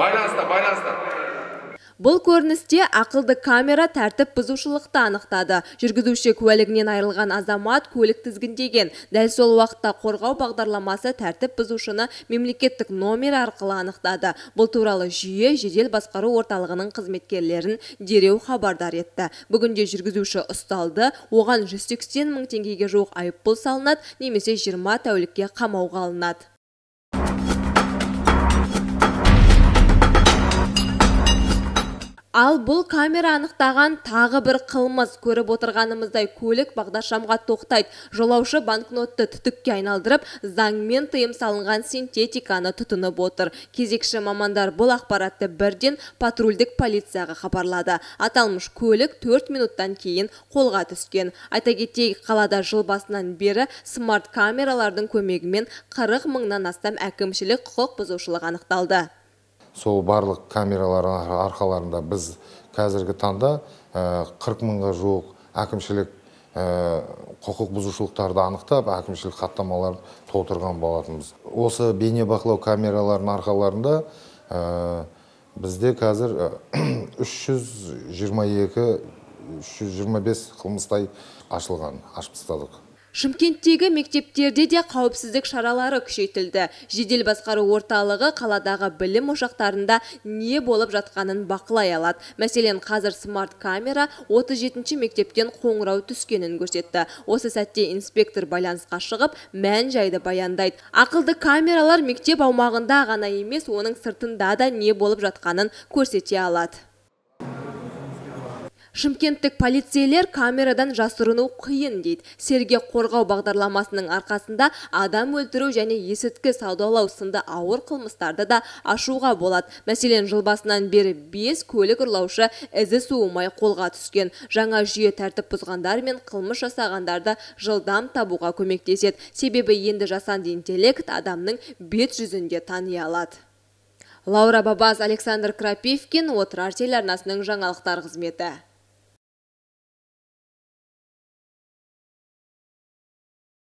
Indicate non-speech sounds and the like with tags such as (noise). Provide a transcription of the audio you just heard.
байланыста байланыста Бұл көріністе ақылды камера тәртіп бұзушылықты анықтады. Жүргізуші куәлігінен айырылған азамат көлік тізгіндеген. Дәл сол уақытта қорғау бағдарламасы тәртіп бұзушыны мемлекеттік номер арқылы анықтады. Бұл туралы жүйе жедел басқару орталығының қызметкерлерін дереу хабардар етті. Бүгінде жүргізуші ұсталды, оған 180 мың теңгеге жуық айыппұл салынады немесе тәулікке қамауға алынады. ал бұл камера анықтаған тағы бір қылмыз көріп отырғанымыздай көлік бағдаршамға тоқтайды жолаушы банкнотты түтікке айналдырып заңмен тыйым салынған синтетиканы тұтынып отыр кезекші мамандар бұл ақпаратты бірден патрульдік полицияға хабарлады аталмыш көлік 4 минуттан кейін қолға түскен айта кетейік қалада жыл басынан бері смарт камералардың көмегімен 40 мыңнан астам әкімшілік құқық бұзушылық анықталды сол барлық камералар арқаларында біз қазіргі таңда 40 э, мыңға жоқ әкімшілік э, құқық бұзушылықтарды анықтап әкімшілік хаттамалар толтырған болатынбыз осы бейнебақылау камераларының арқаларында э, бізде қазір 322 325 (clears throat) қылмыстай ашылған ашып тастадық шымкенттегі мектептерде де қауіпсіздік шаралары күшейтілді жедел басқару орталығы қаладағы білім ошақтарында не болып жатқанын бақылай алады мәселен қазір смарт камера 37 ші мектептен қоңырау түскенін көрсетті осы сәтте инспектор байланысқа шығып мән жайды баяндайды ақылды камералар мектеп аумағында ғана емес оның сыртында да не болып жатқанын көрсете алады шымкенттік полицейлер камерадан жасырыну қиын дейді Серге қорғау бағдарламасының арқасында адам өлтіру және есірткі саудалау сынды ауыр қылмыстарды да ашуға болады мәселен жылбасынан бері 5 көлік ұрлаушы ізі суымай қолға түскен жаңа жүйе тәртіп бұзғандар мен қылмыс жасағандарды жылдам табуға көмектеседі себебі енді жасанды интеллект адамның бет жүзінде тани алады Лаура Бабаз, Александр Крапивкин, Отырар телеарнасының жаңалықтар қызметі.